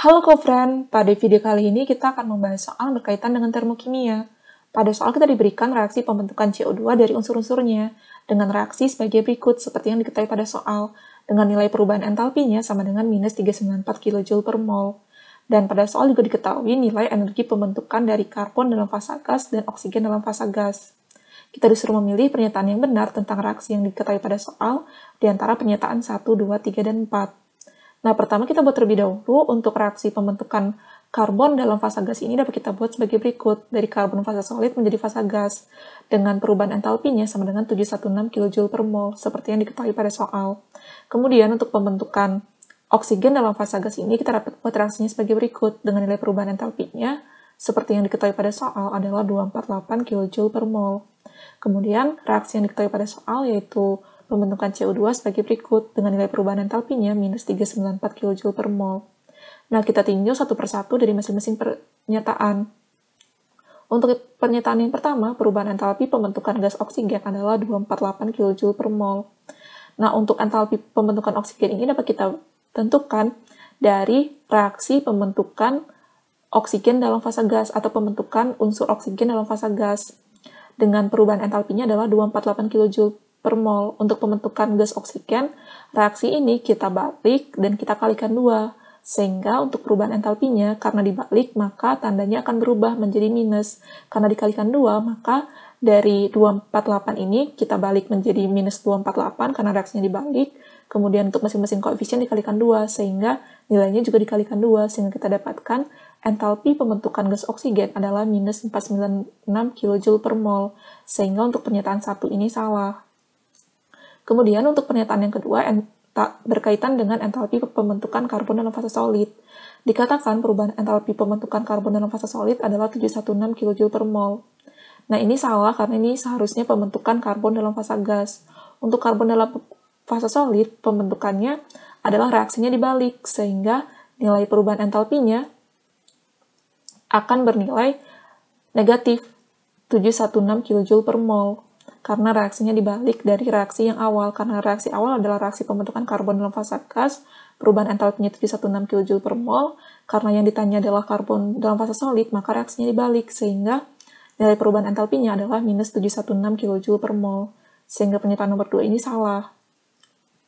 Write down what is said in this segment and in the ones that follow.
Halo co-friend, pada video kali ini kita akan membahas soal berkaitan dengan termokimia. Pada soal kita diberikan reaksi pembentukan CO2 dari unsur-unsurnya dengan reaksi sebagai berikut seperti yang diketahui pada soal dengan nilai perubahan entalpinya sama dengan minus 394 kJ per mol. Dan pada soal juga diketahui nilai energi pembentukan dari karbon dalam fasa gas dan oksigen dalam fasa gas. Kita disuruh memilih pernyataan yang benar tentang reaksi yang diketahui pada soal di antara pernyataan 1, 2, 3, dan 4. Nah, pertama kita buat terlebih dahulu untuk reaksi pembentukan karbon dalam fase gas ini dapat kita buat sebagai berikut, dari karbon fase solid menjadi fase gas, dengan perubahan entalpinya sama dengan 716 kJ per mol, seperti yang diketahui pada soal. Kemudian untuk pembentukan oksigen dalam fase gas ini, kita dapat buat reaksinya sebagai berikut, dengan nilai perubahan entalpinya, seperti yang diketahui pada soal adalah 248 kJ per mol. Kemudian reaksi yang diketahui pada soal yaitu pembentukan CO2 sebagai berikut dengan nilai perubahan entalpinya minus 394 kJ per mol. Nah, kita tinjau satu persatu dari masing-masing pernyataan. Untuk pernyataan yang pertama, perubahan entalpi pembentukan gas oksigen adalah 248 kJ per mol. Nah, untuk entalpi pembentukan oksigen ini dapat kita tentukan dari reaksi pembentukan oksigen dalam fase gas atau pembentukan unsur oksigen dalam fase gas dengan perubahan entalpinya adalah 248 kJ per mol untuk pembentukan gas oksigen, reaksi ini kita balik dan kita kalikan dua. Sehingga untuk perubahan entalpinya, karena dibalik maka tandanya akan berubah menjadi minus. Karena dikalikan dua maka dari 248 ini kita balik menjadi minus 248 karena reaksinya dibalik. Kemudian untuk mesin-mesin koefisien dikalikan dua sehingga nilainya juga dikalikan dua sehingga kita dapatkan entalpi pembentukan gas oksigen adalah minus 496 kJ per mol. Sehingga untuk pernyataan satu ini salah. Kemudian untuk pernyataan yang kedua berkaitan dengan entalpi pembentukan karbon dalam fase solid. Dikatakan perubahan entalpi pembentukan karbon dalam fase solid adalah 716 kJ per mol. Nah ini salah karena ini seharusnya pembentukan karbon dalam fase gas. Untuk karbon dalam fase solid, pembentukannya adalah reaksinya dibalik, sehingga nilai perubahan entalpinya akan bernilai negatif 716 kJ per mol karena reaksinya dibalik dari reaksi yang awal, karena reaksi awal adalah reaksi pembentukan karbon dalam fase gas, perubahan entalpinya itu di 16 kJ per mol, karena yang ditanya adalah karbon dalam fase solid, maka reaksinya dibalik, sehingga nilai perubahan entalpinya adalah minus 716 kJ per mol, sehingga pernyataan nomor 2 ini salah.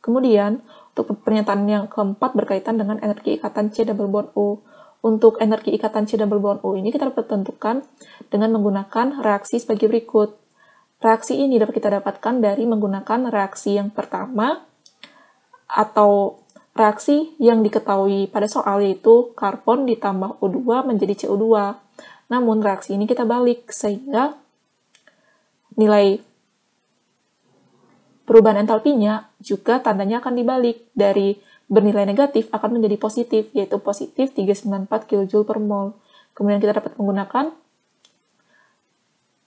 Kemudian, untuk pernyataan yang keempat berkaitan dengan energi ikatan C double bond O. Untuk energi ikatan C double bond O ini kita dapat tentukan dengan menggunakan reaksi sebagai berikut. Reaksi ini dapat kita dapatkan dari menggunakan reaksi yang pertama atau reaksi yang diketahui pada soal yaitu karbon ditambah O2 menjadi CO2. Namun reaksi ini kita balik sehingga nilai perubahan entalpinya juga tandanya akan dibalik dari bernilai negatif akan menjadi positif yaitu positif 394 kJ per mol. Kemudian kita dapat menggunakan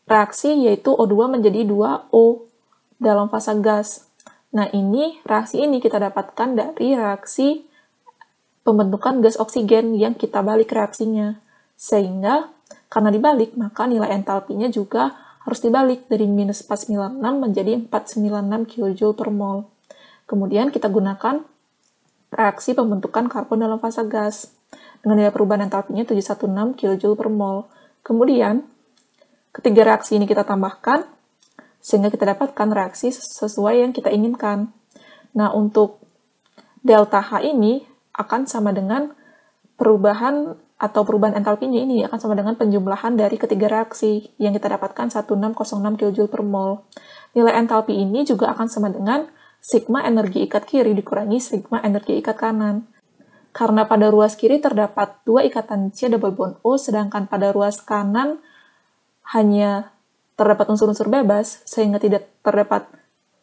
reaksi yaitu O2 menjadi 2O dalam fase gas. Nah, ini reaksi ini kita dapatkan dari reaksi pembentukan gas oksigen yang kita balik reaksinya. Sehingga karena dibalik, maka nilai entalpinya juga harus dibalik dari minus 496 menjadi 496 kJ per mol. Kemudian kita gunakan reaksi pembentukan karbon dalam fase gas dengan nilai perubahan entalpinya 716 kJ per mol. Kemudian Ketiga reaksi ini kita tambahkan sehingga kita dapatkan reaksi sesuai yang kita inginkan. Nah, untuk delta H ini akan sama dengan perubahan atau perubahan entalpinya ini akan sama dengan penjumlahan dari ketiga reaksi yang kita dapatkan 1606 kJ per mol. Nilai entalpi ini juga akan sama dengan sigma energi ikat kiri dikurangi sigma energi ikat kanan. Karena pada ruas kiri terdapat dua ikatan C double bond O, sedangkan pada ruas kanan hanya terdapat unsur-unsur bebas, sehingga tidak terdapat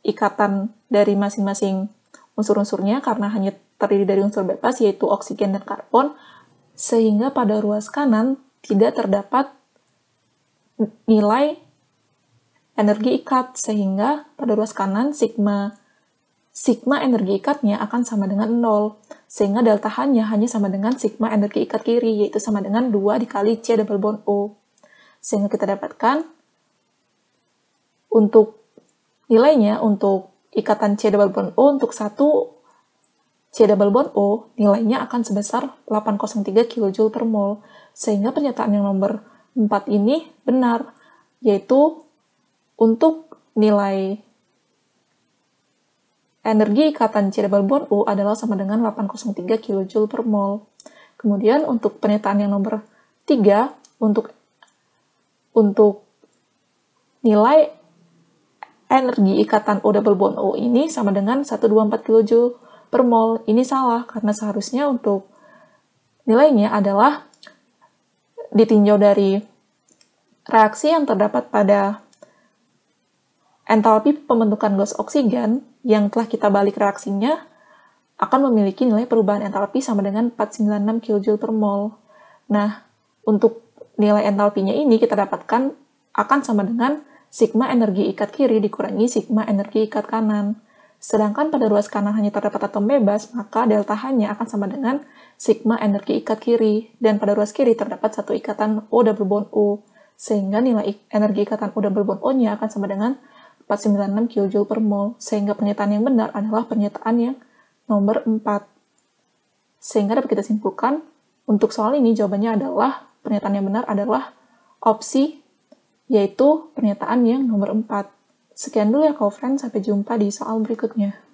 ikatan dari masing-masing unsur-unsurnya karena hanya terdiri dari unsur bebas yaitu oksigen dan karbon, sehingga pada ruas kanan tidak terdapat nilai energi ikat sehingga pada ruas kanan sigma sigma energi ikatnya akan sama dengan 0 sehingga delta H-nya hanya sama dengan sigma energi ikat kiri yaitu sama dengan 2 dikali C double bond O sehingga kita dapatkan untuk nilainya untuk ikatan C double bond O untuk satu C double bond O nilainya akan sebesar 803 kJ per mol sehingga pernyataan yang nomor 4 ini benar yaitu untuk nilai energi ikatan C double bond O adalah sama dengan 803 kJ per mol. Kemudian untuk pernyataan yang nomor 3 untuk untuk nilai energi ikatan O double bond O ini sama dengan 124 kJ per mol. Ini salah karena seharusnya untuk nilainya adalah ditinjau dari reaksi yang terdapat pada entalpi pembentukan gas oksigen yang telah kita balik reaksinya akan memiliki nilai perubahan entalpi sama dengan 496 kJ per mol. Nah, untuk nilai entalpinya ini kita dapatkan akan sama dengan sigma energi ikat kiri dikurangi sigma energi ikat kanan. Sedangkan pada ruas kanan hanya terdapat atom bebas, maka delta h akan sama dengan sigma energi ikat kiri, dan pada ruas kiri terdapat satu ikatan O double bond O, sehingga nilai energi ikatan O double bond O-nya akan sama dengan 496 kJ per mol, sehingga pernyataan yang benar adalah pernyataan yang nomor 4. Sehingga dapat kita simpulkan, untuk soal ini jawabannya adalah pernyataan yang benar adalah opsi, yaitu pernyataan yang nomor 4. Sekian dulu ya, friend. Sampai jumpa di soal berikutnya.